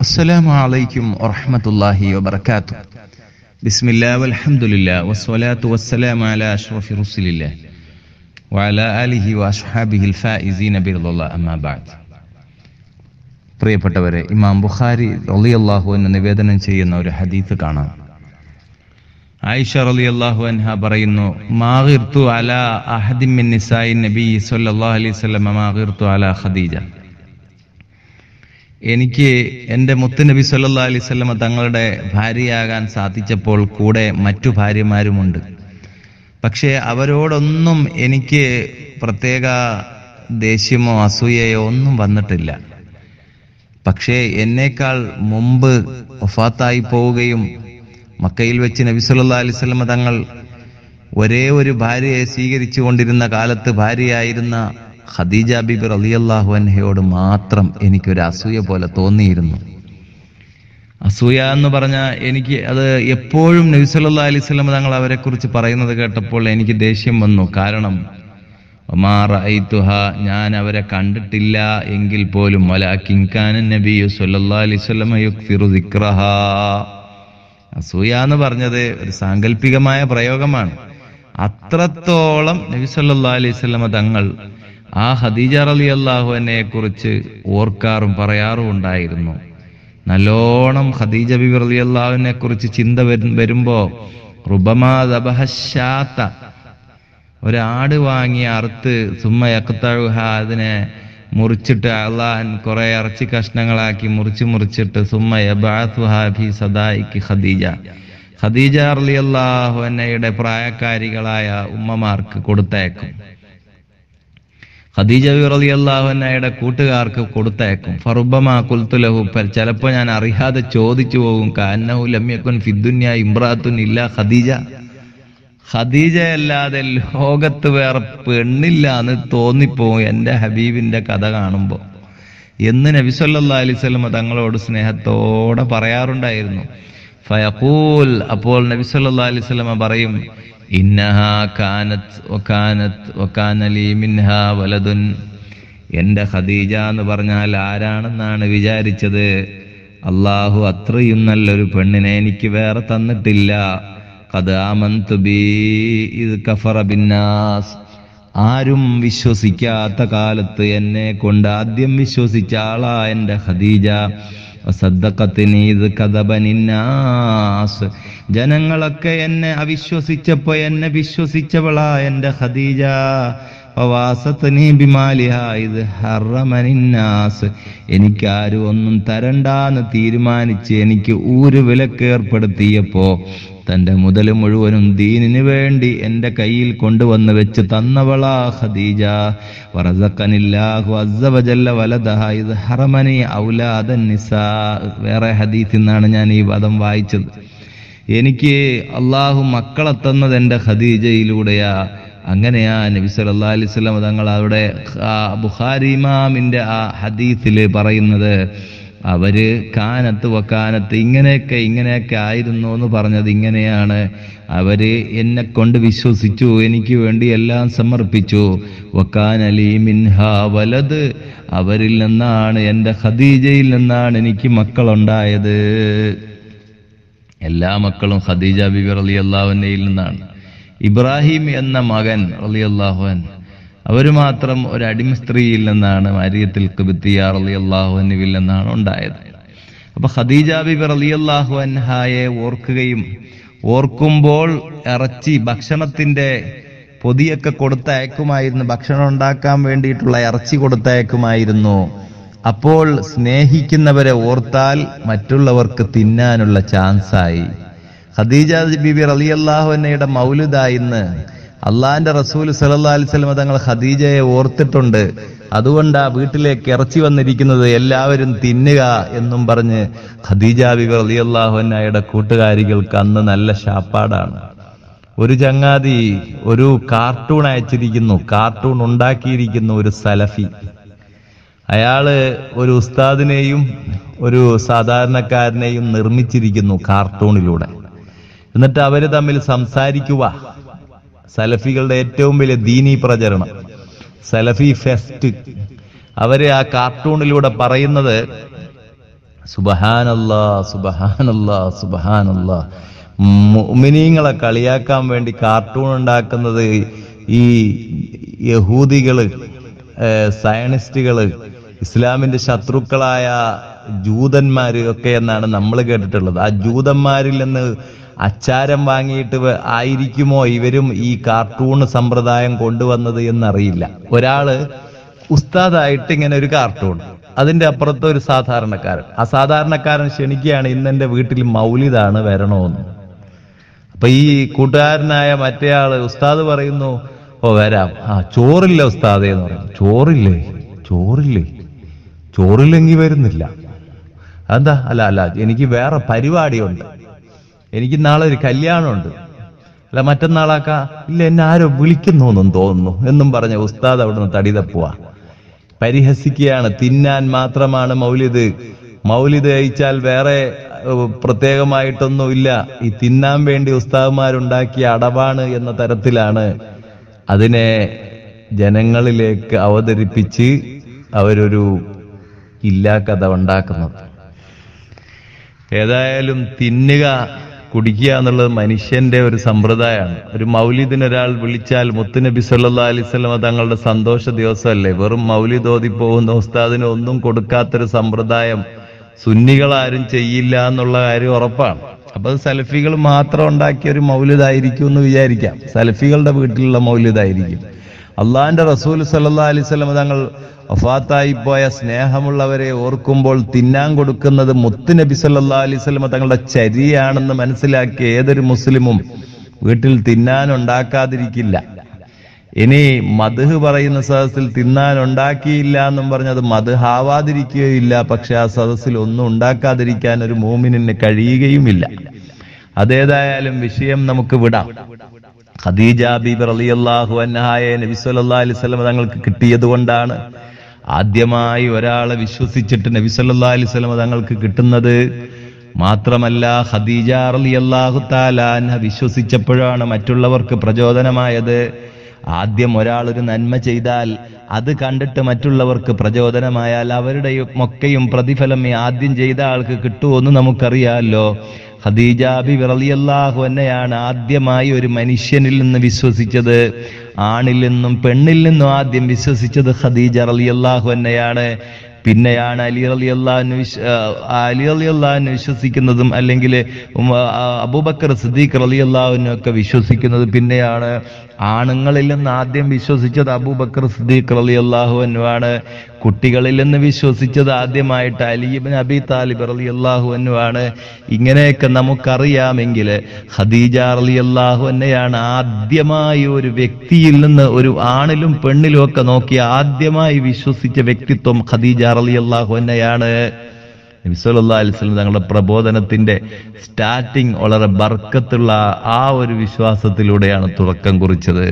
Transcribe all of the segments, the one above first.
السلام عليكم ورحمة الله وبركاته بسم الله والحمد لله والصلاة والسلام على أشرف رسل الله وعلى آله وأصحابه الفائزين برضا الله أما بعد പ്രിയപ്പെട്ടവരെ ഇമാം ബുഖാരി റളിയല്ലാഹു എന്ന് നിവേദനം ചെയ്യുന്ന ഒരു ഹദീസ് കാണാം ആയിഷ റളിയല്ലാഹു അൻഹ പറയുന്നു മാഗിർത്തു അലാ അഹദിൻ മിൻ നിസായി നബി സല്ലല്ലാഹു അലൈഹി വസല്ലം മാഗിർത്തു അലാ ഖദീജ എനിക്ക് എൻ്റെ മുത്തുനബി സല്ലാ അലൈവല്ലമ തങ്ങളുടെ ഭാര്യയാകാൻ സാധിച്ചപ്പോൾ കൂടെ മറ്റു ഭാര്യമാരുമുണ്ട് പക്ഷേ അവരോടൊന്നും എനിക്ക് പ്രത്യേക ദേഷ്യമോ അസൂയയോ ഒന്നും വന്നിട്ടില്ല പക്ഷേ എന്നേക്കാൾ മുമ്പ് ഒഫാത്തായി പോവുകയും മക്കയിൽ വെച്ച് നബി സല്ലാ അലൈവല്ലമ തങ്ങൾ ഒരേ ഒരു ഭാര്യയെ സ്വീകരിച്ചു കൊണ്ടിരുന്ന കാലത്ത് ഭാര്യയായിരുന്ന ഖദീജ ബിബി റളിയല്ലാഹു അൻഹയോട് മാത്രം എനിക്കൊരു അസൂയ പോലെ തോന്നിയിരുന്നു അസൂയ എന്ന് പറഞ്ഞാൽ എനിക്ക് അത് എപ്പോഴും നബിസല്ലാ അലൈഹി സ്വലം തങ്ങൾ അവരെ കുറിച്ച് പറയുന്നത് കേട്ടപ്പോൾ എനിക്ക് ദേഷ്യം വന്നു കാരണം ഉമാ ഐത്തുഹ ഞാൻ അവരെ കണ്ടിട്ടില്ല എങ്കിൽ പോലും വല കിങ്കാനൻ നബി സല്ലാ അലൈഹി സ്വലം അസൂയ എന്ന് പറഞ്ഞത് ഒരു സാങ്കല്പികമായ പ്രയോഗമാണ് അത്രത്തോളം നബി സല്ലാ അലൈഹി സ്വലമ തങ്ങൾ ആ ഹദീജ റലി അള്ളാഹുവിനെ കുറിച്ച് ഓർക്കാറും പറയാറും ഉണ്ടായിരുന്നു നല്ലോണം ഖദീജ ബിബി അലി അള്ളാഹുവിനെ കുറിച്ച് ചിന്ത വരുമ്പോ റുബമാത്ത ഒരാട് വാങ്ങി അറുത്ത് സുമ്മ യക്തഴുഹ അതിനെ മുറിച്ചിട്ട് അള്ളാഹൻ കുറെ ഇറച്ചി കഷ്ണങ്ങളാക്കി മുറിച്ച് മുറിച്ചിട്ട് സുമ്മ യബാസുഹാബി സദായിക്ക് ഖദീജ ഖദീജ റലി അള്ളാഹുവിനയുടെ പ്രായക്കാരികളായ ഉമ്മമാർക്ക് കൊടുത്തേക്കും ഖദീജ റലി അള്ളാഹുനയുടെ കൂട്ടുകാർക്ക് കൊടുത്തയക്കും ഫറുബമാ കുൽത്തുലഹു ചിലപ്പോ ഞാൻ അറിയാതെ ചോദിച്ചു പോകും കാന്നഹു ലമ്യക്കുൻ ഫിദ്ദുന്യ ഇമ്രാത്തുൻ ഇല്ല ഖദീജ ഖദീജ അല്ലാതെ ലോകത്ത് വേറെ പെണ്ണില്ല എന്ന് തോന്നിപ്പോവും എൻ്റെ ഹബീബിൻ്റെ കഥ കാണുമ്പോൾ എന്ന് നബിസല്ലാ അലൈവല്ലം തങ്ങളോട് സ്നേഹത്തോടെ പറയാറുണ്ടായിരുന്നു ഫയഖൂൽ അപ്പോൾ നബിസല്ലാ അലൈവല്ലമ പറയും ഇന്നഹ കാനത്ത് എൻ്റെ ഖദീജ എന്ന് പറഞ്ഞാൽ ആരാണെന്നാണ് വിചാരിച്ചത് അള്ളാഹു അത്രയും നല്ലൊരു പെണ്ണിനെ എനിക്ക് വേറെ തന്നിട്ടില്ല ബിന്നാസ് ആരും വിശ്വസിക്കാത്ത കാലത്ത് എന്നെ കൊണ്ട് ആദ്യം വിശ്വസിച്ച ആളാ എൻ്റെ ഖദീജ ജനങ്ങളൊക്കെ എന്നെ അവിശ്വസിച്ചപ്പോ എന്നെ വിശ്വസിച്ചവളാ എന്റെ ഖദീജ എനിക്കാരും ഒന്നും തരണ്ടാന്ന് തീരുമാനിച്ച് എനിക്ക് ഊര് വിലക്കേർപ്പെടുത്തിയപ്പോ തന്റെ മുതൽ മുഴുവനും ദീനിന് വേണ്ടി എൻ്റെ കയ്യിൽ കൊണ്ടുവന്ന് വെച്ച് തന്നവളാ ഖദീജ ഹറമനി വേറെ ഹദീത്തിൽ നിന്നാണ് ഞാൻ ഈ പദം വായിച്ചത് എനിക്ക് അള്ളാഹു മക്കളെ തന്നത് എൻ്റെ ഹദീജയിലൂടെയാ അങ്ങനെയാ നബി സല്ലാ അലൈഹി തങ്ങൾ അവിടെ ബുഖാരി ഇമാമിൻ്റെ ആ ഹദീസിൽ പറയുന്നത് അവര് കാനത്ത് വക്കാനത്ത് ഇങ്ങനെയൊക്കെ ഇങ്ങനെയൊക്കെ ആയിരുന്നു എന്ന് പറഞ്ഞത് ഇങ്ങനെയാണ് അവര് എന്നെ കൊണ്ട് വിശ്വസിച്ചു എനിക്ക് വേണ്ടി എല്ലാം സമർപ്പിച്ചു വക്കാൻ അലി മിൻഹ വലത് അവരിൽ നിന്നാണ് എൻ്റെ ഖദീജയിൽ നിന്നാണ് എനിക്ക് മക്കളുണ്ടായത് എല്ലാ മക്കളും ഖദീജ ബിബി അലി അള്ളാഹുനയിൽ നിന്നാണ് ഇബ്രാഹിം എന്ന മകൻ അലി അള്ളാഹുൻ അവർ മാത്രം ഒരു അടിമ സ്ത്രീയിൽ നിന്നാണ് മരിയത്തിൽ കബിത്തിയാർ അലി അള്ളാഹു എന്നിവിൽ നിന്നാണ് ഉണ്ടായത് അപ്പൊ ഖദീജ ബിബർ അലി അള്ളാഹു അൻഹായെ ഓർക്കുകയും ഓർക്കുമ്പോൾ ഇറച്ചി ഭക്ഷണത്തിന്റെ പൊതിയൊക്കെ കൊടുത്തയക്കുമായിരുന്നു ഭക്ഷണം ഉണ്ടാക്കാൻ വേണ്ടിയിട്ടുള്ള ഇറച്ചി കൊടുത്തയക്കുമായിരുന്നു അപ്പോൾ സ്നേഹിക്കുന്നവരെ ഓർത്താൽ മറ്റുള്ളവർക്ക് തിന്നാനുള്ള ചാൻസായി ഖദീജ ബിബി റലിയല്ലാഹു എന്നയുടെ മൗലുദായിന്ന് അള്ളാഹിന്റെ റസൂൽ അലൈഹി സ്വലമ തങ്ങൾ ഖദീജയെ ഓർത്തിട്ടുണ്ട് അതുകൊണ്ടാ വീട്ടിലേക്ക് ഇറച്ചി വന്നിരിക്കുന്നത് എല്ലാവരും തിന്നുക എന്നും പറഞ്ഞ് ഖദീജ അലി അള്ളാഹുനായുടെ കൂട്ടുകാരികൾക്ക് അന്ന് നല്ല ഷാപ്പാടാണ് ഒരു ചങ്ങാതി ഒരു കാർട്ടൂൺ അയച്ചിരിക്കുന്നു കാർട്ടൂൺ ഉണ്ടാക്കിയിരിക്കുന്നു ഒരു സലഫി അയാള് ഒരു ഉസ്താദിനെയും ഒരു സാധാരണക്കാരനെയും നിർമ്മിച്ചിരിക്കുന്നു കാർട്ടൂണിലൂടെ എന്നിട്ട് അവര് തമ്മിൽ സംസാരിക്കുക സലഫികളുടെ ഏറ്റവും വലിയ ദീനി പ്രചരണം സലഫി ഫെസ്റ്റ് അവരെ ആ കാർട്ടൂണിലൂടെ പറയുന്നത് സുബഹാനല്ല സുബഹാനല്ല സുബഹാനല്ല മുമിനീങ്ങളെ കളിയാക്കാൻ വേണ്ടി കാർട്ടൂൺ ഉണ്ടാക്കുന്നത് ഈ യഹൂദികള് സയനിസ്റ്റുകള് ഇസ്ലാമിന്റെ ശത്രുക്കളായ ജൂതന്മാര് ഒക്കെ എന്നാണ് നമ്മൾ കേട്ടിട്ടുള്ളത് ആ ജൂതന്മാരിൽ നിന്ന് അച്ചാരം വാങ്ങിയിട്ട് ആയിരിക്കുമോ ഇവരും ഈ കാർട്ടൂൺ സമ്പ്രദായം കൊണ്ടുവന്നത് എന്നറിയില്ല ഒരാള് ഉസ്താദായിട്ട് ഇങ്ങനെ ഒരു കാർട്ടൂൺ അതിന്റെ അപ്പുറത്ത് ഒരു സാധാരണക്കാരൻ ആ സാധാരണക്കാരൻ ക്ഷണിക്കുകയാണ് എന്റെ വീട്ടിൽ മൗലിതാണ് വരണമെന്ന് അപ്പൊ ഈ കൂട്ടുകാരനായ മറ്റേ ആള് ഉസ്താദ് പറയുന്നു ഓ വരാം ആ ചോറില്ല ഉസ്താദേ എന്ന് പറയും ചോറില്ലേ ചോറില്ലേ ചോറില്ലെങ്കിൽ വരുന്നില്ല എന്താ അല്ല അല്ല എനിക്ക് വേറെ പരിപാടിയുണ്ട് എനിക്ക് നാളെ ഒരു കല്യാണമുണ്ട് അല്ല മറ്റന്നാളാക്ക ഇല്ല എന്നെ ആരോ വിളിക്കുന്നു എന്നും തോന്നുന്നു എന്നും പറഞ്ഞ ഉസ്താദ് അവിടുന്ന് തടി തപ്പുക പരിഹസിക്കുകയാണ് തിന്നാൻ മാത്രമാണ് മൗലിദ് മൗലിദ് കഴിച്ചാൽ വേറെ പ്രത്യേകമായിട്ടൊന്നുമില്ല ഈ തിന്നാൻ വേണ്ടി ഉസ്താദ്മാരുണ്ടാക്കിയ അടവാണ് എന്ന തരത്തിലാണ് അതിനെ ജനങ്ങളിലേക്ക് അവതരിപ്പിച്ച് അവരൊരു ഇല്ലാ കഥ ഉണ്ടാക്കുന്നത് ഏതായാലും തിന്നുക കുടിക്കുക എന്നുള്ളത് മനുഷ്യന്റെ ഒരു സമ്പ്രദായമാണ് ഒരു മൗലിദിനൊരാൾ വിളിച്ചാൽ മുത്തുനബി സല്ലാ അലിസ്ലമ തങ്ങളുടെ സന്തോഷ ദിവസമല്ലേ വെറും മൗലിദോതി പോകുന്ന ഉസ്താദിന് ഒന്നും കൊടുക്കാത്തൊരു സമ്പ്രദായം ആരും ചെയ്യില്ല എന്നുള്ള കാര്യം ഉറപ്പാണ് അപ്പൊ സെൽഫികൾ മാത്രം ഉണ്ടാക്കിയ ഒരു മൗലിദായിരിക്കും എന്ന് വിചാരിക്കാം സെൽഫികളുടെ വീട്ടിലുള്ള മൗലിദായിരിക്കും അള്ളാഹിന്റെ റസൂൽ സല്ലാ അലിസ്ലമ തങ്ങൾ വഫാത്തായിപ്പോയ സ്നേഹമുള്ളവരെ ഓർക്കുമ്പോൾ തിന്നാൻ കൊടുക്കുന്നത് മുത്തുനബി സല്ലാ അലൈവല്മ തങ്ങളുടെ ചരിയാണെന്ന് മനസ്സിലാക്കിയ ഏതൊരു മുസ്ലിമും വീട്ടിൽ തിന്നാനുണ്ടാക്കാതിരിക്കില്ല ഇനി മധുഹ് പറയുന്ന സദസ്സിൽ തിന്നാൻ ഉണ്ടാക്കിയില്ല എന്നും പറഞ്ഞത് അത് മധുഹാവാതിരിക്കുകയില്ല പക്ഷെ ആ സദസ്സിൽ ഒന്നും ഉണ്ടാക്കാതിരിക്കാൻ ഒരു മൂമിനിന് കഴിയുകയുമില്ല അതേതായാലും വിഷയം നമുക്ക് വിടാം ഖദീജ ബിബി അലി അള്ളാഹു അന്നഹായ സല്ലല്ലാഹി അലൈഹി അലൈവല്ലം തങ്ങൾക്ക് കിട്ടിയത് കൊണ്ടാണ് ആദ്യമായി ഒരാളെ വിശ്വസിച്ചിട്ട് നബി സല്ലാ അലിസ്ലമ തങ്ങൾക്ക് കിട്ടുന്നത് മാത്രമല്ല ഖദീജ അലി അള്ളാഹു താലാന വിശ്വസിച്ചപ്പോഴാണ് മറ്റുള്ളവർക്ക് പ്രചോദനമായത് ആദ്യം ഒരാൾ ഒരു നന്മ ചെയ്താൽ അത് കണ്ടിട്ട് മറ്റുള്ളവർക്ക് പ്രചോദനമായാൽ അവരുടെ മൊക്കെയും പ്രതിഫലം ഈ ആദ്യം ചെയ്ത ആൾക്ക് കിട്ടുമെന്ന് നമുക്കറിയാമല്ലോ ഹദീജാബി വിറലിയല്ലാഹു തന്നെയാണ് ആദ്യമായി ഒരു മനുഷ്യനിൽ നിന്ന് വിശ്വസിച്ചത് ആണിൽ നിന്നും പെണ്ണിൽ നിന്നും ആദ്യം വിശ്വസിച്ചത് ഖദീജ റളിയല്ലാഹു എന്നെയാണ് പിന്നെയാണ് അലി അലി അള്ളാഹു അലി അലി അള്ളഹാൻ വിശ്വസിക്കുന്നതും അല്ലെങ്കിൽ അബൂബക്കർ സിദ്ദീഖ് അലി അള്ളാഹുവിനും വിശ്വസിക്കുന്നത് പിന്നെയാണ് ആണുങ്ങളിൽ നിന്ന് ആദ്യം വിശ്വസിച്ചത് അബൂബക്കർ സിദ്ദീഖ് അലി അള്ളാഹു അനുവാണ് കുട്ടികളിൽ നിന്ന് വിശ്വസിച്ചത് ആദ്യമായിട്ട് അലിബിൻ അബി താലിബ് അലി അള്ളാഹു അനുവാണ് ഇങ്ങനെയൊക്കെ നമുക്കറിയാമെങ്കിൽ ഖദീജ അലി അള്ളാഹു എന്നെയാണ് ആദ്യമായി ഒരു വ്യക്തിയിൽ നിന്ന് ഒരു ആണിലും പെണ്ണിലും ഒക്കെ നോക്കി ആദ്യമായി വിശ്വസിച്ച വ്യക്തിത്വം ഖദീജ അലി അള്ളാഹു എന്നെയാണ് നബിസ്വല്ലാ അലിസ്ലം തങ്ങളുടെ പ്രബോധനത്തിന്റെ സ്റ്റാർട്ടിങ് വളരെ ബർക്കത്തുള്ള ആ ഒരു വിശ്വാസത്തിലൂടെയാണ് തുടക്കം കുറിച്ചത്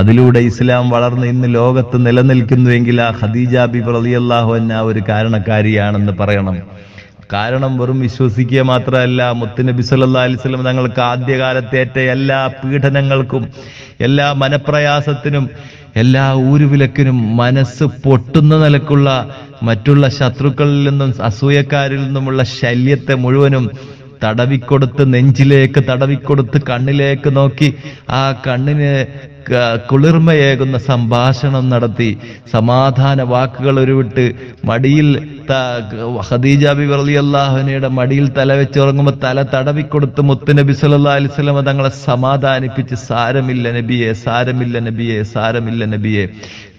അതിലൂടെ ഇസ്ലാം വളർന്ന് ഇന്ന് ലോകത്ത് നിലനിൽക്കുന്നുവെങ്കിൽ ആ ഖദീജ ബി റളിയല്ലാഹു എന്ന ഒരു കാരണക്കാരിയാണെന്ന് പറയണം കാരണം വെറും വിശ്വസിക്കുക മാത്രമല്ല മുത്തുനബി സല്ലാ അലിസ്ലം തങ്ങൾക്ക് ആദ്യകാലത്തേറ്റ എല്ലാ പീഡനങ്ങൾക്കും എല്ലാ മനപ്രയാസത്തിനും എല്ലാ ഊരുവിലക്കിനും മനസ്സ് പൊട്ടുന്ന നിലക്കുള്ള മറ്റുള്ള ശത്രുക്കളിൽ നിന്നും അസൂയക്കാരിൽ നിന്നുമുള്ള ശല്യത്തെ മുഴുവനും തടവിക്കൊടുത്ത് നെഞ്ചിലേക്ക് തടവിക്കൊടുത്ത് കണ്ണിലേക്ക് നോക്കി ആ കണ്ണിനെ കുളിർമയേകുന്ന സംഭാഷണം നടത്തി സമാധാന വാക്കുകൾ ഉരുവിട്ട് മടിയിൽ ഹദീജ ബി വർലി അള്ളാഹുനയുടെ മടിയിൽ തല വെച്ചുറങ്ങുമ്പോൾ തല തടവിക്കൊടുത്ത് നബി സല്ലാ അലിസ്ലമ തങ്ങളെ സമാധാനിപ്പിച്ച് സാരമില്ല നബിയെ സാരമില്ല നബിയെ സാരമില്ല നബിയെ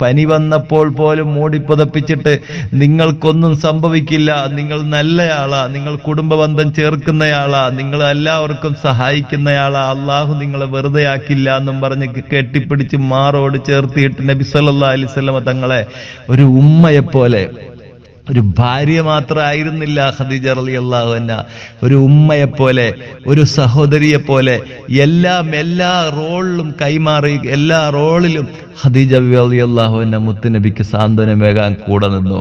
പനി വന്നപ്പോൾ പോലും മൂടിപ്പുതപ്പിച്ചിട്ട് നിങ്ങൾക്കൊന്നും സംഭവിക്കില്ല നിങ്ങൾ നല്ലയാളാ നിങ്ങൾ കുടുംബബന്ധം ചേർക്കുന്നയാളാ നിങ്ങൾ എല്ലാവർക്കും സഹായിക്കുന്നയാളാ അള്ളാഹു നിങ്ങളെ വെറുതെയാക്കില്ല എന്നും പറഞ്ഞ് കേട്ടി കെട്ടിപ്പിടിച്ച് മാറോട് ചേർത്തിയിട്ട് നബി സല്ലാ അലിസ്വല്ലമ തങ്ങളെ ഒരു ഉമ്മയെപ്പോലെ ഒരു ഭാര്യ മാത്രമായിരുന്നില്ല ഖദീജ അള്ളാഹു അള്ളാഹുവന്ന ഒരു ഉമ്മയെപ്പോലെ ഒരു സഹോദരിയെപ്പോലെ പോലെ എല്ലാം എല്ലാ റോളിലും കൈമാറി എല്ലാ റോളിലും ഖദീജ അലി അള്ളാഹുവിൻ്റെ മുത്തുനബിക്ക് സാന്ത്വനമേകാൻ കൂടെ നിന്നു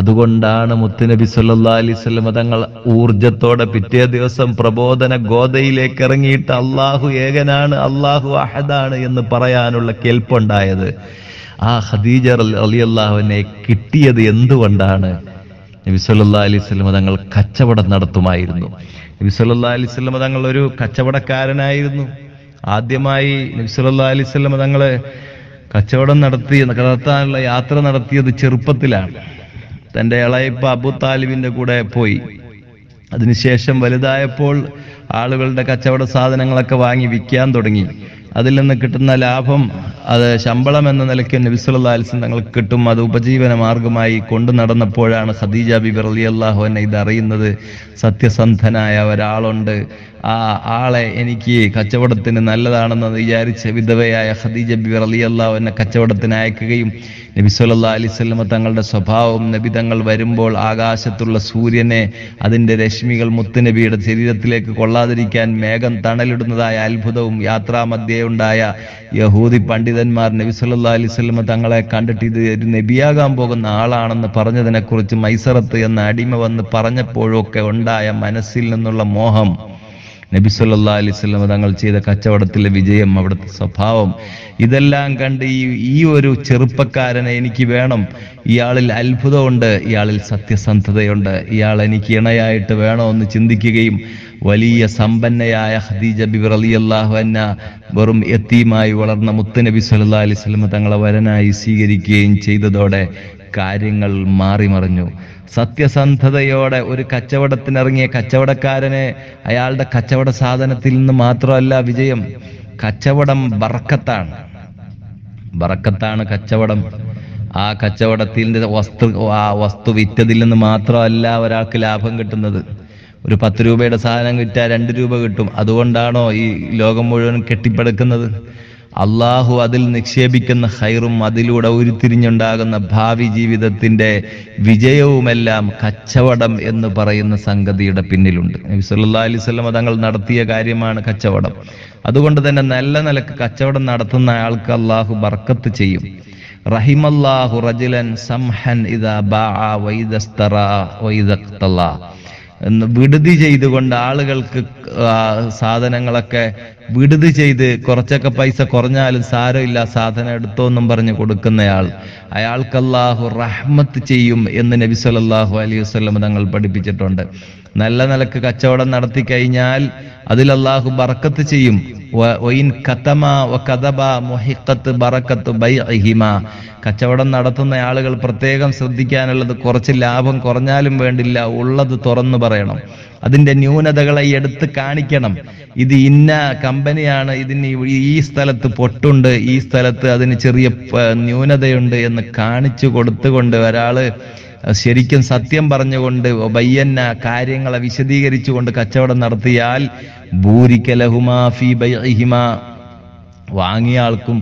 അതുകൊണ്ടാണ് മുത്തുനബി സല്ലാ അലൈവല്ലം തങ്ങൾ ഊർജത്തോടെ പിറ്റേ ദിവസം പ്രബോധന ഗോതയിലേക്ക് ഇറങ്ങിയിട്ട് അള്ളാഹു ഏകനാണ് അള്ളാഹു അഹദാണ് എന്ന് പറയാനുള്ള കേൾപ്പുണ്ടായത് ആ ഖദീജ അലി അള്ളാഹുവിനെ കിട്ടിയത് എന്തുകൊണ്ടാണ് നബി സല്ലാ അലൈഹി സ്വലമ തങ്ങൾ കച്ചവടം നടത്തുമായിരുന്നു നബി സല്ലാ അലൈഹി സ്വലമ തങ്ങൾ ഒരു കച്ചവടക്കാരനായിരുന്നു ആദ്യമായി നബി സല്ലാ അലൈഹി സ്വലമ തങ്ങള് കച്ചവടം നടത്തി നടത്താനുള്ള യാത്ര നടത്തിയത് ചെറുപ്പത്തിലാണ് തൻ്റെ ഇളയപ്പ അബു താലിബിന്റെ കൂടെ പോയി അതിനുശേഷം വലുതായപ്പോൾ ആളുകളുടെ കച്ചവട സാധനങ്ങളൊക്കെ വാങ്ങി വിൽക്കാൻ തുടങ്ങി അതിൽ നിന്ന് കിട്ടുന്ന ലാഭം അത് ശമ്പളം എന്ന നിലയ്ക്ക് നബിസുലാൽസിൻ തങ്ങൾക്ക് കിട്ടും അത് ഉപജീവന മാർഗമായി കൊണ്ടു നടന്നപ്പോഴാണ് ഖദീജ ബിബർ അലി അള്ളാഹു എന്നെ ഇത് അറിയുന്നത് സത്യസന്ധനായ ഒരാളുണ്ട് ആ ആളെ എനിക്ക് കച്ചവടത്തിന് നല്ലതാണെന്ന് വിചാരിച്ച വിധവയായ ഖദീജ ബിബി അലി എന്നെ കച്ചവടത്തിന് അയക്കുകയും നബി സല്ലാ അലിസ്വല്ലമ തങ്ങളുടെ സ്വഭാവം നബി തങ്ങൾ വരുമ്പോൾ ആകാശത്തുള്ള സൂര്യനെ അതിൻ്റെ രശ്മികൾ മുത്തുനബിയുടെ ശരീരത്തിലേക്ക് കൊള്ളാതിരിക്കാൻ മേഘം തണലിടുന്നതായ അത്ഭുതവും ഉണ്ടായ യഹൂദി പണ്ഡിതന്മാർ നബി സല്ലാ അലിസ്വല്ലമ തങ്ങളെ കണ്ടിട്ട് ഇത് ഒരു നബിയാകാൻ പോകുന്ന ആളാണെന്ന് പറഞ്ഞതിനെക്കുറിച്ച് മൈസറത്ത് എന്ന അടിമ വന്ന് പറഞ്ഞപ്പോഴൊക്കെ ഉണ്ടായ മനസ്സിൽ നിന്നുള്ള മോഹം നബി സല്ലാ അലൈവല്ലം തങ്ങൾ ചെയ്ത കച്ചവടത്തിലെ വിജയം അവിടുത്തെ സ്വഭാവം ഇതെല്ലാം കണ്ട് ഈ ഈ ഒരു ചെറുപ്പക്കാരനെ എനിക്ക് വേണം ഇയാളിൽ അത്ഭുതമുണ്ട് ഇയാളിൽ സത്യസന്ധതയുണ്ട് ഇയാൾ എനിക്ക് ഇണയായിട്ട് വേണമെന്ന് ചിന്തിക്കുകയും വലിയ സമ്പന്നയായ ഹദീജ ബിബർ അലി അള്ളാഹു അന്ന വെറും എത്തിയുമായി വളർന്ന മുത്തനബി സല്ലാ അലൈവല്ലം തങ്ങളെ വരനായി സ്വീകരിക്കുകയും ചെയ്തതോടെ കാര്യങ്ങൾ മാറിമറിഞ്ഞു സത്യസന്ധതയോടെ ഒരു കച്ചവടത്തിനിറങ്ങിയ കച്ചവടക്കാരനെ അയാളുടെ കച്ചവട സാധനത്തിൽ നിന്ന് മാത്രമല്ല വിജയം കച്ചവടം ബറക്കത്താണ് ബറക്കത്താണ് കച്ചവടം ആ കച്ചവടത്തിൻ്റെ വസ്തു ആ വസ്തു വിറ്റതിൽ നിന്ന് മാത്രമല്ല ഒരാൾക്ക് ലാഭം കിട്ടുന്നത് ഒരു പത്ത് രൂപയുടെ സാധനം കിട്ടിയാൽ രണ്ട് രൂപ കിട്ടും അതുകൊണ്ടാണോ ഈ ലോകം മുഴുവൻ കെട്ടിപ്പടുക്കുന്നത് അള്ളാഹു അതിൽ നിക്ഷേപിക്കുന്ന ഹൈറും അതിലൂടെ ഉരുത്തിരിഞ്ഞുണ്ടാകുന്ന ഭാവി ജീവിതത്തിന്റെ വിജയവുമെല്ലാം കച്ചവടം എന്ന് പറയുന്ന സംഗതിയുടെ പിന്നിലുണ്ട് നബിസ്വല്ലാ അലിസ്വല്ലം തങ്ങൾ നടത്തിയ കാര്യമാണ് കച്ചവടം അതുകൊണ്ട് തന്നെ നല്ല നിലക്ക് കച്ചവടം നടത്തുന്ന ആൾക്ക് അള്ളാഹു ബർക്കത്ത് ചെയ്യും റഹിമല്ലാഹു റജിലൻ സംഹൻ ഇതാ ബാ വൈദസ്തറ വൈദക്തല്ലാ വിടുതി ചെയ്തുകൊണ്ട് ആളുകൾക്ക് സാധനങ്ങളൊക്കെ വിടുതി ചെയ്ത് കുറച്ചൊക്കെ പൈസ കുറഞ്ഞാലും സാരമില്ല സാധനം എടുത്തോ എന്നും പറഞ്ഞ് കൊടുക്കുന്നയാൾ അയാൾക്ക് അള്ളാഹു റഹ്മത്ത് ചെയ്യും എന്ന് നബി സല്ലാഹു അലൈഹി വസ്ലം തങ്ങൾ പഠിപ്പിച്ചിട്ടുണ്ട് നല്ല നിലക്ക് കച്ചവടം നടത്തി കഴിഞ്ഞാൽ അതിൽ അള്ളാഹു ബറക്കത്ത് ചെയ്യും കച്ചവടം നടത്തുന്ന ആളുകൾ പ്രത്യേകം ശ്രദ്ധിക്കാനുള്ളത് കുറച്ച് ലാഭം കുറഞ്ഞാലും വേണ്ടില്ല ഉള്ളത് തുറന്നു പറയണം അതിന്റെ ന്യൂനതകളെ എടുത്ത് കാണിക്കണം ഇത് ഇന്ന കമ്പനിയാണ് ഇതിന് ഈ സ്ഥലത്ത് പൊട്ടുണ്ട് ഈ സ്ഥലത്ത് അതിന് ചെറിയ ന്യൂനതയുണ്ട് എന്ന് കാണിച്ചു കൊടുത്തുകൊണ്ട് ഒരാള് ശരിക്കും സത്യം പറഞ്ഞുകൊണ്ട് ബയ്യന്ന കാര്യങ്ങളെ വിശദീകരിച്ചുകൊണ്ട് കച്ചവടം നടത്തിയാൽ ഭൂരിക്കലഹുമാഫി വാങ്ങിയ ആൾക്കും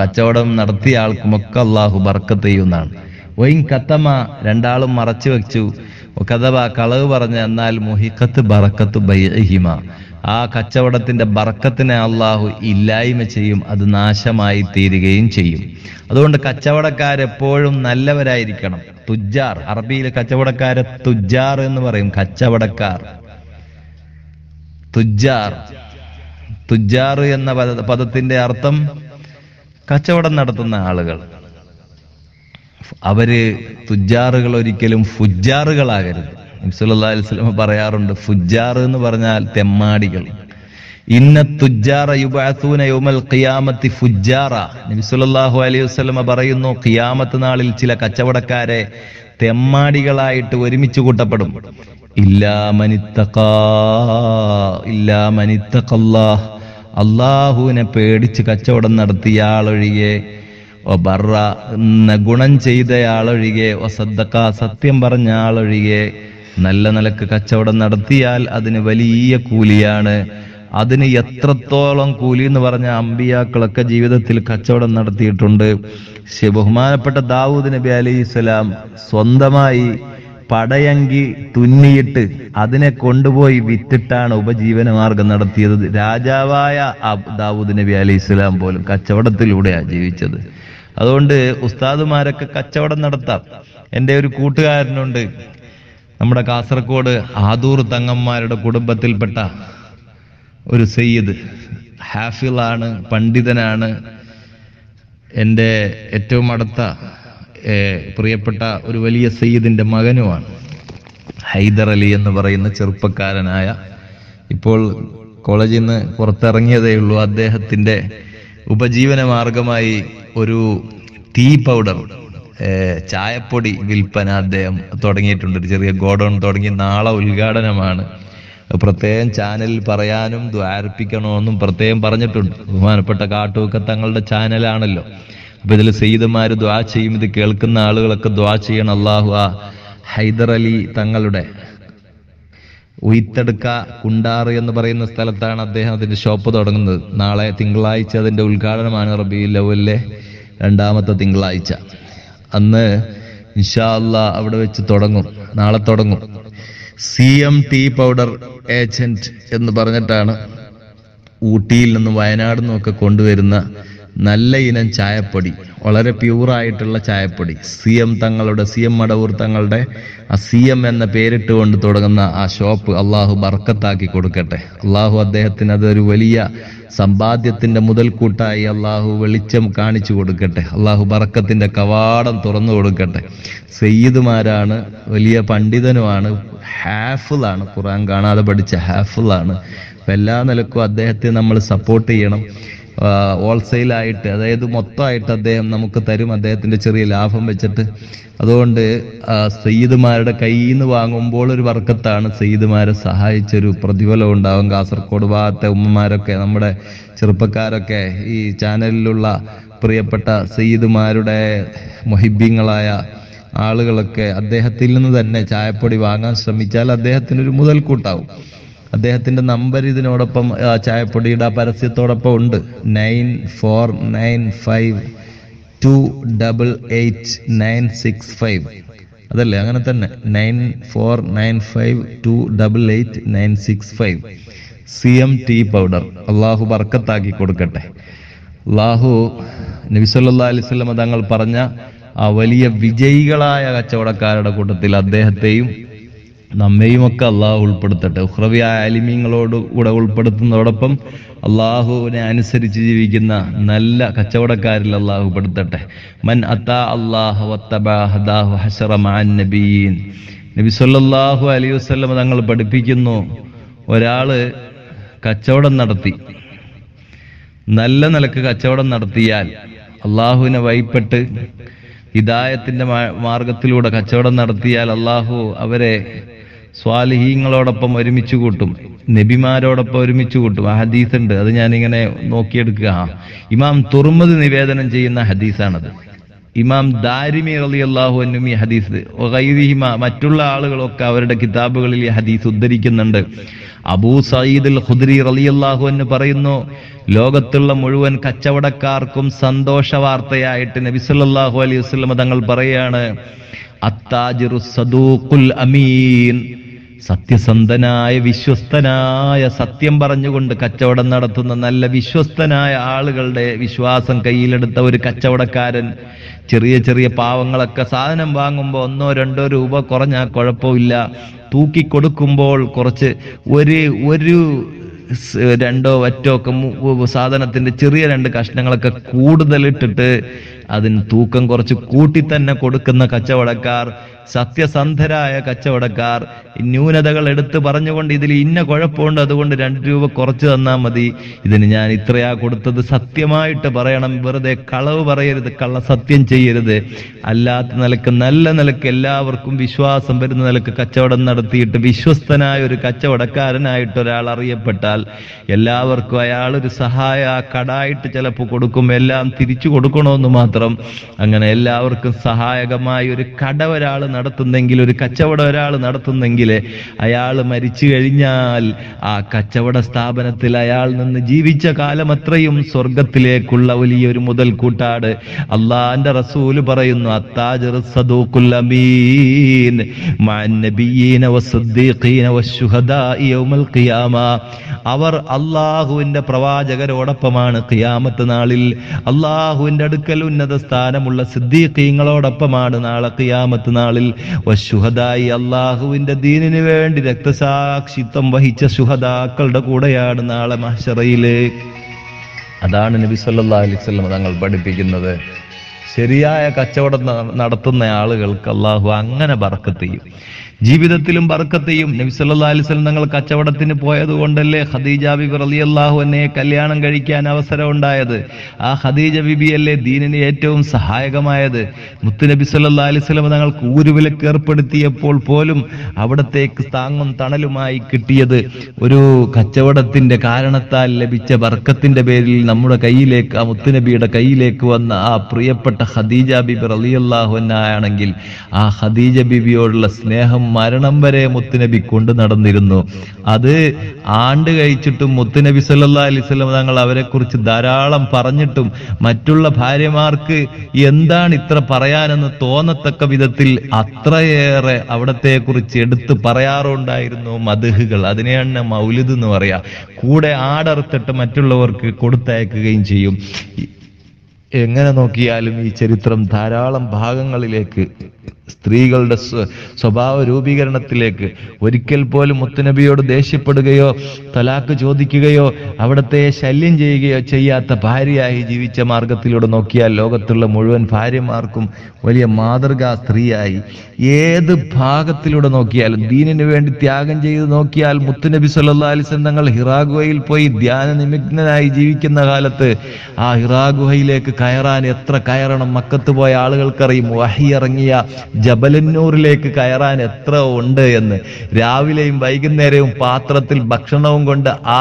കച്ചവടം നടത്തിയ ആൾക്കും ഒക്കെ അള്ളാഹു ബർക്കത്ത് ചെയ്യുന്നതാണ് വൈൻ കത്തമ്മ രണ്ടാളും മറച്ചു വെച്ചു കഥവ കളവ് പറഞ്ഞ എന്നാൽ മുഹിക്കത്ത് ബറക്കത്ത് ബൈഹിമ ആ കച്ചവടത്തിന്റെ ബർക്കത്തിനെ അള്ളാഹു ഇല്ലായ്മ ചെയ്യും അത് നാശമായി തീരുകയും ചെയ്യും അതുകൊണ്ട് കച്ചവടക്കാരെപ്പോഴും നല്ലവരായിരിക്കണം തുജാർ അറബിയിലെ കച്ചവടക്കാരെ തുജാർ എന്ന് പറയും കച്ചവടക്കാർ തുജാർ തുജാർ എന്ന പദത്തിന്റെ അർത്ഥം കച്ചവടം നടത്തുന്ന ആളുകൾ അവര് തുജാറുകൾ ഒരിക്കലും ഫുജാറുകളാകരുത് നബ്സുല്ലാ അലിസ്ലമ പറയാറുണ്ട് ഫുജാർ എന്ന് പറഞ്ഞാൽ തെമ്മാടികൾ ഇന്ന തുജാറ യുബാത്തൂന യോമൽ ഖിയാമത്തി ഫുജാറ നബിസുല്ലാഹു അലൈഹി വസ്ലമ പറയുന്നു ഖിയാമത്ത് നാളിൽ ചില കച്ചവടക്കാരെ തെമ്മാടികളായിട്ട് ഒരുമിച്ച് കൂട്ടപ്പെടും അള്ളാഹുവിനെ പേടിച്ച് കച്ചവടം നടത്തിയ ആളൊഴികെ ഗുണം ചെയ്ത ആളൊഴികെ സദ്ദക്ക സത്യം പറഞ്ഞ ആളൊഴികെ നല്ല നിലക്ക് കച്ചവടം നടത്തിയാൽ അതിന് വലിയ കൂലിയാണ് അതിന് എത്രത്തോളം കൂലി എന്ന് പറഞ്ഞ അമ്പിയാക്കളൊക്കെ ജീവിതത്തിൽ കച്ചവടം നടത്തിയിട്ടുണ്ട് പക്ഷെ ബഹുമാനപ്പെട്ട ദാവൂദ് നബി അലി ഇസ്ലാം സ്വന്തമായി പടയങ്കി തുന്നിയിട്ട് അതിനെ കൊണ്ടുപോയി വിറ്റിട്ടാണ് ഉപജീവന മാർഗം നടത്തിയത് രാജാവായ ദാവൂദ് നബി അലി ഇസ്ലാം പോലും കച്ചവടത്തിലൂടെയാണ് ജീവിച്ചത് അതുകൊണ്ട് ഉസ്താദുമാരൊക്കെ കച്ചവടം നടത്താം എൻ്റെ ഒരു കൂട്ടുകാരനുണ്ട് നമ്മുടെ കാസർഗോഡ് ആദൂർ തങ്ങന്മാരുടെ കുടുംബത്തിൽപ്പെട്ട ഒരു സയ്യിദ് ഹാഫിളാണ് പണ്ഡിതനാണ് എൻ്റെ ഏറ്റവും അടുത്ത പ്രിയപ്പെട്ട ഒരു വലിയ സയ്യിദിൻ്റെ മകനുമാണ് ഹൈദർ അലി എന്ന് പറയുന്ന ചെറുപ്പക്കാരനായ ഇപ്പോൾ കോളേജിൽ നിന്ന് പുറത്തിറങ്ങിയതേ ഉള്ളൂ അദ്ദേഹത്തിൻ്റെ ഉപജീവന മാർഗമായി ഒരു ടീ പൗഡർ ചായപ്പൊടി വിൽപ്പന അദ്ദേഹം തുടങ്ങിയിട്ടുണ്ട് ഒരു ചെറിയ ഗോഡൗൺ തുടങ്ങി നാളെ ഉദ്ഘാടനമാണ് പ്രത്യേകം ചാനലിൽ പറയാനും ദ്വാരപ്പിക്കണമെന്നും പ്രത്യേകം പറഞ്ഞിട്ടുണ്ട് ബഹുമാനപ്പെട്ട കാട്ടുമൊക്കെ തങ്ങളുടെ ചാനലാണല്ലോ അപ്പൊ ഇതിൽ സെയ്ദുമാര് ദ്വാ ചെയ്യും ഇത് കേൾക്കുന്ന ആളുകളൊക്കെ ദ്വാ ചെയ്യണം അള്ളാഹു ആ ഹൈദർ അലി തങ്ങളുടെ ഉയ്ത്തെടുക്ക കുണ്ടാറ് എന്ന് പറയുന്ന സ്ഥലത്താണ് അദ്ദേഹം അതിന്റെ ഷോപ്പ് തുടങ്ങുന്നത് നാളെ തിങ്കളാഴ്ച അതിന്റെ ഉദ്ഘാടനമാണ് റബി ലവലിലെ രണ്ടാമത്തെ തിങ്കളാഴ്ച അന്ന് ഇൻഷാല്ല അവിടെ വെച്ച് തുടങ്ങും നാളെ തുടങ്ങും C M T powder agent എന്ന് പറഞ്ഞിട്ടാണ് ഊട്ടിയിൽ നിന്നും വയനാട് ഒക്കെ കൊണ്ടുവരുന്ന നല്ല ഇനം ചായപ്പൊടി വളരെ പ്യൂറായിട്ടുള്ള ചായപ്പൊടി സി എം തങ്ങളുടെ സി എം മടവൂർ തങ്ങളുടെ ആ സി എം എന്ന കൊണ്ട് തുടങ്ങുന്ന ആ ഷോപ്പ് അള്ളാഹു ബർക്കത്താക്കി കൊടുക്കട്ടെ അള്ളാഹു അദ്ദേഹത്തിന് അതൊരു വലിയ സമ്പാദ്യത്തിന്റെ മുതൽക്കൂട്ടായി അള്ളാഹു വെളിച്ചം കാണിച്ചു കൊടുക്കട്ടെ അള്ളാഹു ബർക്കത്തിന്റെ കവാടം തുറന്നു കൊടുക്കട്ടെ സെയ്യിദുമാരാണ് വലിയ പണ്ഡിതനുമാണ് ഹാഫിളാണ് ഖുറാൻ കാണാതെ പഠിച്ച ഹാഫിളാണ് എല്ലാ നിലക്കും അദ്ദേഹത്തെ നമ്മൾ സപ്പോർട്ട് ചെയ്യണം ഹോൾസെയിലായിട്ട് അതായത് മൊത്തമായിട്ട് അദ്ദേഹം നമുക്ക് തരും അദ്ദേഹത്തിന്റെ ചെറിയ ലാഭം വെച്ചിട്ട് അതുകൊണ്ട് സയ്യിദ്മാരുടെ കയ്യിൽ നിന്ന് വാങ്ങുമ്പോൾ ഒരു വർക്കത്താണ് സയ്യിദ്മാരെ സഹായിച്ചൊരു പ്രതിഫലം ഉണ്ടാവും കാസർഗോഡ് ഭാഗത്തെ ഉമ്മമാരൊക്കെ നമ്മുടെ ചെറുപ്പക്കാരൊക്കെ ഈ ചാനലിലുള്ള പ്രിയപ്പെട്ട സയ്യിദ്മാരുടെ മൊഹിബ്യങ്ങളായ ആളുകളൊക്കെ അദ്ദേഹത്തിൽ നിന്ന് തന്നെ ചായപ്പൊടി വാങ്ങാൻ ശ്രമിച്ചാൽ അദ്ദേഹത്തിനൊരു മുതൽക്കൂട്ടാവും അദ്ദേഹത്തിൻ്റെ നമ്പർ ഇതിനോടൊപ്പം ചായപ്പൊടിയുടെ ആ പരസ്യത്തോടൊപ്പം ഉണ്ട് nine four nine five two double eight nine six five അതല്ലേ അങ്ങനെ തന്നെ nine four nine five two double eight nine six five C M T powder അള്ളാഹു ബർക്കത്താക്കി കൊടുക്കട്ടെ അള്ളാഹു നബിസല്ലാ അലൈവല്ലം തങ്ങൾ പറഞ്ഞ ആ വലിയ വിജയികളായ കച്ചവടക്കാരുടെ കൂട്ടത്തിൽ അദ്ദേഹത്തെയും നമ്മയുമൊക്കെ അള്ളാഹു ഉൾപ്പെടുത്തട്ടെ ഉഹ്രവി ആലിമീങ്ങളോട് കൂടെ ഉൾപ്പെടുത്തുന്നതോടൊപ്പം അള്ളാഹുവിനെ അനുസരിച്ച് ജീവിക്കുന്ന നല്ല കച്ചവടക്കാരിൽ അള്ളാഹു പെടുത്തട്ടെ മൻ അത്താ അള്ളാഹു നബി സല്ലാഹു അലൈ വസ്ലമ തങ്ങൾ പഠിപ്പിക്കുന്നു ഒരാള് കച്ചവടം നടത്തി നല്ല നിലക്ക് കച്ചവടം നടത്തിയാൽ അള്ളാഹുവിനെ വൈപ്പെട്ട് ഹിദായത്തിന്റെ മാർഗത്തിലൂടെ കച്ചവടം നടത്തിയാൽ അള്ളാഹു അവരെ സ്വാലിഹീങ്ങളോടൊപ്പം ഒരുമിച്ച് കൂട്ടും നബിമാരോടൊപ്പം ഒരുമിച്ച് കൂട്ടും ആ ഹദീസ് ഉണ്ട് അത് ഞാനിങ്ങനെ നോക്കിയെടുക്കുക ഇമാം തുറമത് നിവേദനം ചെയ്യുന്ന ഹദീസാണത് ഇമാം ദാരിമി അലി അള്ളാഹു അന്നും ഈ ഹദീസ് ഹിമ മറ്റുള്ള ആളുകളൊക്കെ അവരുടെ കിതാബുകളിൽ ഈ ഹദീസ് ഉദ്ധരിക്കുന്നുണ്ട് അബൂ സയ്യിദുൽ ഖുദ്രി അലി അള്ളാഹു എന്ന് പറയുന്നു ലോകത്തുള്ള മുഴുവൻ കച്ചവടക്കാർക്കും സന്തോഷ വാർത്തയായിട്ട് നബിസ്ഹു അലൈഹി വസ്ലമ തങ്ങൾ പറയാണ് അത്താജിറു സദൂഖുൽ അമീൻ സത്യസന്ധനായ വിശ്വസ്തനായ സത്യം പറഞ്ഞുകൊണ്ട് കച്ചവടം നടത്തുന്ന നല്ല വിശ്വസ്തനായ ആളുകളുടെ വിശ്വാസം കയ്യിലെടുത്ത ഒരു കച്ചവടക്കാരൻ ചെറിയ ചെറിയ പാവങ്ങളൊക്കെ സാധനം വാങ്ങുമ്പോൾ ഒന്നോ രണ്ടോ രൂപ കുറഞ്ഞാൽ കുഴപ്പമില്ല തൂക്കി കൊടുക്കുമ്പോൾ കുറച്ച് ഒരു ഒരു രണ്ടോ ഒറ്റോ ഒക്കെ സാധനത്തിന്റെ ചെറിയ രണ്ട് കഷ്ണങ്ങളൊക്കെ കൂടുതൽ ഇട്ടിട്ട് അതിന് തൂക്കം കുറച്ച് കൂട്ടി തന്നെ കൊടുക്കുന്ന കച്ചവടക്കാർ സത്യസന്ധരായ കച്ചവടക്കാർ ന്യൂനതകൾ എടുത്തു പറഞ്ഞുകൊണ്ട് ഇതിൽ ഇന്ന കുഴപ്പമുണ്ട് അതുകൊണ്ട് രണ്ട് രൂപ കുറച്ച് തന്നാൽ മതി ഇതിന് ഞാൻ ഇത്രയാ കൊടുത്തത് സത്യമായിട്ട് പറയണം വെറുതെ കളവ് പറയരുത് കള്ള സത്യം ചെയ്യരുത് അല്ലാത്ത നിലക്ക് നല്ല നിലക്ക് എല്ലാവർക്കും വിശ്വാസം വരുന്ന നിലക്ക് കച്ചവടം നടത്തിയിട്ട് വിശ്വസ്തനായ ഒരു കച്ചവടക്കാരനായിട്ട് ഒരാൾ അറിയപ്പെട്ടാൽ എല്ലാവർക്കും അയാൾ ഒരു സഹായ കടായിട്ട് ചിലപ്പോൾ കൊടുക്കും എല്ലാം തിരിച്ചു കൊടുക്കണമെന്ന് മാത്രം അങ്ങനെ എല്ലാവർക്കും സഹായകമായ ഒരു കട ഒരാൾ നടത്തുന്നെങ്കിൽ ഒരു കച്ചവടം ഒരാൾ നടത്തുന്നെങ്കിൽ അയാൾ മരിച്ചു കഴിഞ്ഞാൽ ആ കച്ചവട സ്ഥാപനത്തിൽ അയാൾ നിന്ന് ജീവിച്ച കാലം അത്രയും സ്വർഗത്തിലേക്കുള്ള വലിയൊരു മുതൽ കൂട്ടാട് അള്ളാന്റെ റസൂല് പറയുന്നു സദൂഖുൽ അമീൻ അവർ അള്ളാഹുവിന്റെ പ്രവാചകരോടൊപ്പമാണ് ഖിയാമത്ത് നാളിൽ അള്ളാഹുവിന്റെ അടുക്കൽ ഉന്നത സ്ഥാനമുള്ള സിദ്ദീഖീങ്ങളോടൊപ്പമാണ് നാളെ ഖിയാമത്ത് നാളിൽ അൻസാറിൽ വശുഹദായി അള്ളാഹുവിൻ്റെ ദീനിന് വേണ്ടി രക്തസാക്ഷിത്വം വഹിച്ച ശുഹദാക്കളുടെ കൂടെയാണ് നാളെ മഹ്ഷറയിലേക്ക് അതാണ് നബി സല്ലാ അലൈവല്ലം തങ്ങൾ പഠിപ്പിക്കുന്നത് ശരിയായ കച്ചവടം നടത്തുന്ന ആളുകൾക്ക് അള്ളാഹു അങ്ങനെ ബർക്കത്ത് ചെയ്യും ജീവിതത്തിലും ബർക്കത്തെയും നബിസല്ലാ അലിസ്ലം തങ്ങൾ കച്ചവടത്തിന് പോയത് കൊണ്ടല്ലേ ഖദീജ ബിബി റലിയല്ലാഹു എന്നെ കല്യാണം കഴിക്കാൻ അവസരം ഉണ്ടായത് ആ ഖദീജ ബിബിയല്ലേ ദീനിന് ഏറ്റവും സഹായകമായത് നബി സല്ലാ അലിസ്ലം തങ്ങൾക്ക് ഊരുവിലക്ക് ഏർപ്പെടുത്തിയപ്പോൾ പോലും അവിടത്തേക്ക് താങ്ങും തണലുമായി കിട്ടിയത് ഒരു കച്ചവടത്തിന്റെ കാരണത്താൽ ലഭിച്ച ബർക്കത്തിന്റെ പേരിൽ നമ്മുടെ കയ്യിലേക്ക് ആ മുത്തുനബിയുടെ കയ്യിലേക്ക് വന്ന ആ പ്രിയപ്പെട്ട ഖദീജ ബിബി റലിയല്ലാഹു എന്നായാണെങ്കിൽ ആ ഖദീജ ബിബിയോടുള്ള സ്നേഹം മരണം വരെ മുത്തുനബി കൊണ്ട് നടന്നിരുന്നു അത് ആണ്ട് കഴിച്ചിട്ടും മുത്തുനബി സല്ലാ അലിസ്ലം തങ്ങൾ കുറിച്ച് ധാരാളം പറഞ്ഞിട്ടും മറ്റുള്ള ഭാര്യമാർക്ക് എന്താണ് ഇത്ര പറയാനെന്ന് തോന്നത്തക്ക വിധത്തിൽ അത്രയേറെ അവിടത്തെ കുറിച്ച് എടുത്തു പറയാറുണ്ടായിരുന്നു മധുഹുകൾ അതിനെയാണ് മൗലിദ് എന്ന് പറയാ കൂടെ ആടർത്തിട്ട് മറ്റുള്ളവർക്ക് കൊടുത്തയക്കുകയും ചെയ്യും എങ്ങനെ നോക്കിയാലും ഈ ചരിത്രം ധാരാളം ഭാഗങ്ങളിലേക്ക് സ്ത്രീകളുടെ സ്വഭാവ രൂപീകരണത്തിലേക്ക് ഒരിക്കൽ പോലും മുത്തുനബിയോട് ദേഷ്യപ്പെടുകയോ തലാക്ക് ചോദിക്കുകയോ അവിടത്തെ ശല്യം ചെയ്യുകയോ ചെയ്യാത്ത ഭാര്യയായി ജീവിച്ച മാർഗത്തിലൂടെ നോക്കിയാൽ ലോകത്തുള്ള മുഴുവൻ ഭാര്യമാർക്കും വലിയ മാതൃകാ സ്ത്രീയായി ഏത് ഭാഗത്തിലൂടെ നോക്കിയാലും ദീനിനു വേണ്ടി ത്യാഗം ചെയ്ത് നോക്കിയാൽ മുത്തുനബി സല്ലാ അലിസൻ തങ്ങൾ ഹിറാഗുഹയിൽ പോയി ധ്യാന നിമഗ്നനായി ജീവിക്കുന്ന കാലത്ത് ആ ഹിറാഗുഹയിലേക്ക് കയറാൻ എത്ര കയറണം മക്കത്ത് പോയ ആളുകൾക്കറിയും വഹിയിറങ്ങിയ ഇറങ്ങിയ ജബലന്നൂറിലേക്ക് കയറാൻ എത്ര ഉണ്ട് എന്ന് രാവിലെയും വൈകുന്നേരവും പാത്രത്തിൽ ഭക്ഷണവും കൊണ്ട് ആ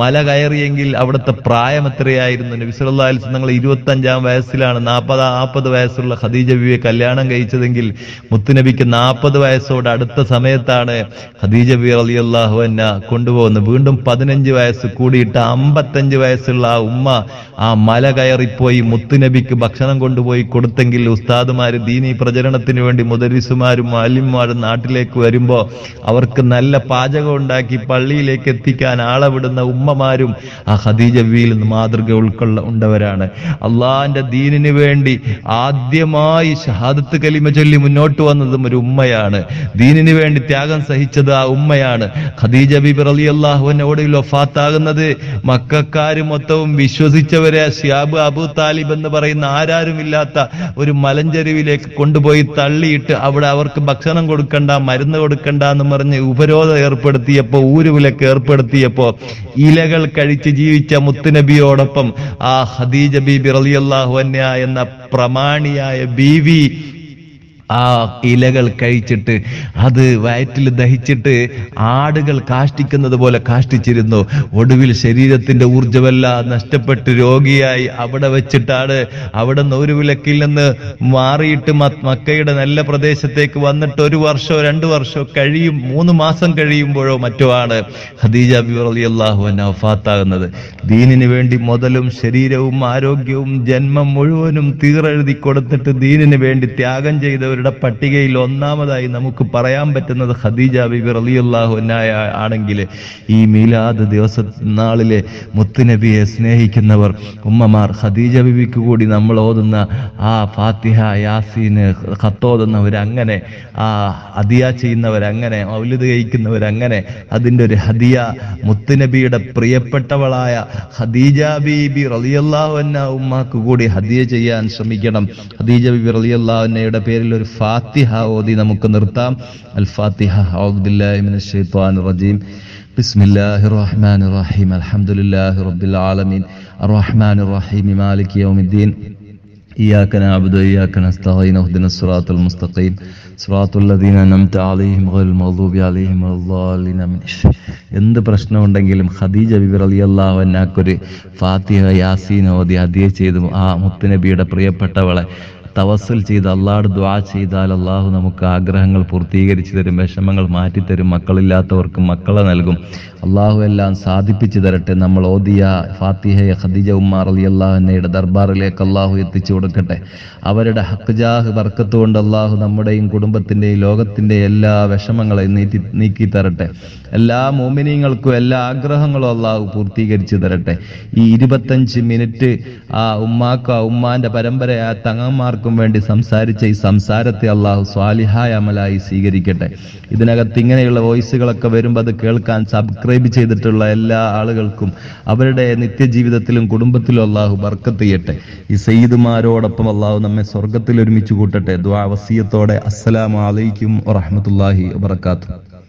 മല കയറിയെങ്കിൽ അവിടുത്തെ പ്രായം എത്രയായിരുന്നു നബി നിങ്ങൾ അലിസ് ഇരുപത്തി അഞ്ചാം വയസ്സിലാണ് നാൽപ്പത് നാൽപ്പത് വയസ്സുള്ള ഖദീജ ബിവിയെ കല്യാണം കഴിച്ചതെങ്കിൽ മുത്തുനബിക്ക് നാൽപ്പത് വയസ്സോട് അടുത്ത സമയത്താണ് ഖദീജ ബി അലി അള്ളാഹു എന്ന കൊണ്ടുപോകുന്നത് വീണ്ടും പതിനഞ്ച് വയസ്സ് കൂടിയിട്ട് അമ്പത്തഞ്ച് വയസ്സുള്ള ആ ഉമ്മ ആ മല കയറിപ്പോയി മുത്തുനബിക്ക് ഭക്ഷണം കൊണ്ടുപോയി കൊടുത്തെങ്കിൽ ഉസ്താദുമാര് ദീനി പ്രചരണത്തിന് വേണ്ടി മുദരിസുമാരും മാലിന്മാരും നാട്ടിലേക്ക് വരുമ്പോൾ അവർക്ക് നല്ല പാചകം ഉണ്ടാക്കി പള്ളിയിലേക്ക് എത്തിക്കാൻ ആളെ വിടുന്ന ഉമ്മ ഉമ്മമാരും ആ ഖദീജ ബിയിൽ നിന്ന് മാതൃക ഉൾക്കൊള്ള ഉണ്ടവരാണ് അള്ളാഹിന്റെ ദീനിന് വേണ്ടി ആദ്യമായി ഷഹാദത്ത് കലിമ ചൊല്ലി മുന്നോട്ട് വന്നതും ഒരു ഉമ്മയാണ് ദീനിന് വേണ്ടി ത്യാഗം സഹിച്ചത് ആ ഉമ്മയാണ് ഖദീജ ബിബിർ അലി അള്ളാഹുവിനോട് ലൊഫാത്താകുന്നത് മക്കാര് മൊത്തവും വിശ്വസിച്ചവരെ ഷിയാബ് അബു താലിബ് എന്ന് പറയുന്ന ആരാരും ഇല്ലാത്ത ഒരു മലഞ്ചെരുവിലേക്ക് കൊണ്ടുപോയി തള്ളിയിട്ട് അവിടെ അവർക്ക് ഭക്ഷണം കൊടുക്കണ്ട മരുന്ന് കൊടുക്കണ്ട എന്ന് പറഞ്ഞ് ഉപരോധം ഏർപ്പെടുത്തിയപ്പോ ഊരുവിലൊക്കെ ഏർപ്പെടുത്തിയപ്പോ ഈ ഇലകൾ കഴിച്ച് ജീവിച്ച മുത്തുനബിയോടൊപ്പം ആ ഹദീജ ബീബി റലിയല്ലാഹു അന്യ എന്ന പ്രമാണിയായ ബീവി ആ ഇലകൾ കഴിച്ചിട്ട് അത് വയറ്റിൽ ദഹിച്ചിട്ട് ആടുകൾ കാഷ്ടിക്കുന്നത് പോലെ കാഷ്ടിച്ചിരുന്നു ഒടുവിൽ ശരീരത്തിന്റെ ഊർജമെല്ലാം നഷ്ടപ്പെട്ട് രോഗിയായി അവിടെ വെച്ചിട്ടാണ് അവിടെ നിന്ന് ഒരു വിലക്കിൽ നിന്ന് മാറിയിട്ട് മക്കയുടെ നല്ല പ്രദേശത്തേക്ക് വന്നിട്ട് ഒരു വർഷോ രണ്ടു വർഷോ കഴിയും മൂന്ന് മാസം കഴിയുമ്പോഴോ മറ്റോ ആണ് ഖദീജ ബിറലി അള്ളാഹു അനാഫാത്താകുന്നത് ദീനിന് വേണ്ടി മുതലും ശരീരവും ആരോഗ്യവും ജന്മം മുഴുവനും തീറെഴുതി കൊടുത്തിട്ട് ദീനിന് വേണ്ടി ത്യാഗം ചെയ്തവരുടെ മഹാത്മാക്കളുടെ പട്ടികയിൽ ഒന്നാമതായി നമുക്ക് പറയാൻ പറ്റുന്നത് ഖദീജ ബിബി റലിയുള്ളാഹു ആണെങ്കിൽ ഈ മീലാദ് ദിവസ നാളിലെ മുത്തുനബിയെ സ്നേഹിക്കുന്നവർ ഉമ്മമാർ ഖദീജ ബിബിക്ക് കൂടി നമ്മൾ ഓതുന്ന ആ ഫാത്തിഹ യാസീന് ഖത്തോതുന്നവരങ്ങനെ ആ അതിയ ചെയ്യുന്നവരങ്ങനെ മൗലിത് കഴിക്കുന്നവരങ്ങനെ അതിൻ്റെ ഒരു ഹദിയ മുത്തുനബിയുടെ പ്രിയപ്പെട്ടവളായ ഹദീജ റലിയുള്ളാഹു റലിയല്ലാഹുന്ന ഉമ്മാക്ക് കൂടി ഹദിയ ചെയ്യാൻ ശ്രമിക്കണം ഹദീജ റലിയുള്ളാഹു റലിയല്ലാഹുന്നയുടെ പേരിൽ ഒരു ഒരു ഫാത്തിഹ ഓതി നമുക്ക് നിർത്താം അൽ ഫാത്തിഹ റജീം بسم الله الرحمن الرحيم الحمد لله رب العالمين الرحمن الرحيم مالك يوم الدين إياك نعبد وإياك نستعين اهدنا الصراط المستقيم صراط الذين أنعمت عليهم غير المغضوب عليهم ولا الضالين من എന്ത് പ്രശ്നമുണ്ടെങ്കിലും ഖദീജ ബിബി റളിയല്ലാഹു അൻഹാക്കൊരു ഫാത്തിഹ യാസീൻ ഓതി ഹദിയ ചെയ്തു ആ മുത്തുനബിയുടെ പ്രിയപ്പെട്ടവളെ തവസ്സുൽ ചെയ്ത് അള്ളാട് ദ്വാ ചെയ്താൽ അള്ളാഹു നമുക്ക് ആഗ്രഹങ്ങൾ പൂർത്തീകരിച്ചു തരും വിഷമങ്ങൾ മാറ്റിത്തരും മക്കളില്ലാത്തവർക്ക് മക്കളെ നൽകും അള്ളാഹു എല്ലാം സാധിപ്പിച്ചു തരട്ടെ നമ്മൾ ഓദിയ ഫാത്തിഹയെ ഖദീജ ഉമ്മാർ അലി അള്ളാഹുനയുടെ ദർബാറിലേക്ക് അള്ളാഹു എത്തിച്ചു കൊടുക്കട്ടെ അവരുടെ ഹക്ജാഹ് ബർക്കത്ത് കൊണ്ട് അള്ളാഹു നമ്മുടെയും കുടുംബത്തിൻ്റെയും ലോകത്തിന്റെ എല്ലാ വിഷമങ്ങളെയും നീക്കി നീക്കി തരട്ടെ എല്ലാ മോമിനിയങ്ങൾക്കും എല്ലാ ആഗ്രഹങ്ങളും അള്ളാഹു പൂർത്തീകരിച്ചു തരട്ടെ ഈ ഇരുപത്തഞ്ച് മിനിറ്റ് ആ ഉമ്മാക്ക ഉമ്മാന്റെ പരമ്പരയായ തങ്ങന്മാർക്കും വേണ്ടി സംസാരിച്ച ഈ സംസാരത്തെ അള്ളാഹു സ്വാലിഹായ അമലായി സ്വീകരിക്കട്ടെ ഇതിനകത്ത് ഇങ്ങനെയുള്ള വോയിസുകളൊക്കെ വരുമ്പോൾ അത് കേൾക്കാൻ സബ്സ്ക്രൈബ് സബ്സ്ക്രൈബ് ചെയ്തിട്ടുള്ള എല്ലാ ആളുകൾക്കും അവരുടെ നിത്യജീവിതത്തിലും കുടുംബത്തിലും അള്ളാഹു ബർക്കത്ത് ഈ സെയ്ദുമാരോടൊപ്പം അള്ളാഹു നമ്മെ സ്വർഗത്തിൽ ഒരുമിച്ച് കൂട്ടട്ടെ ദ്വാവസീയത്തോടെ അസ്സലാമലൈക്കും വറഹമത്തല്ലാഹി വർക്കാത്തു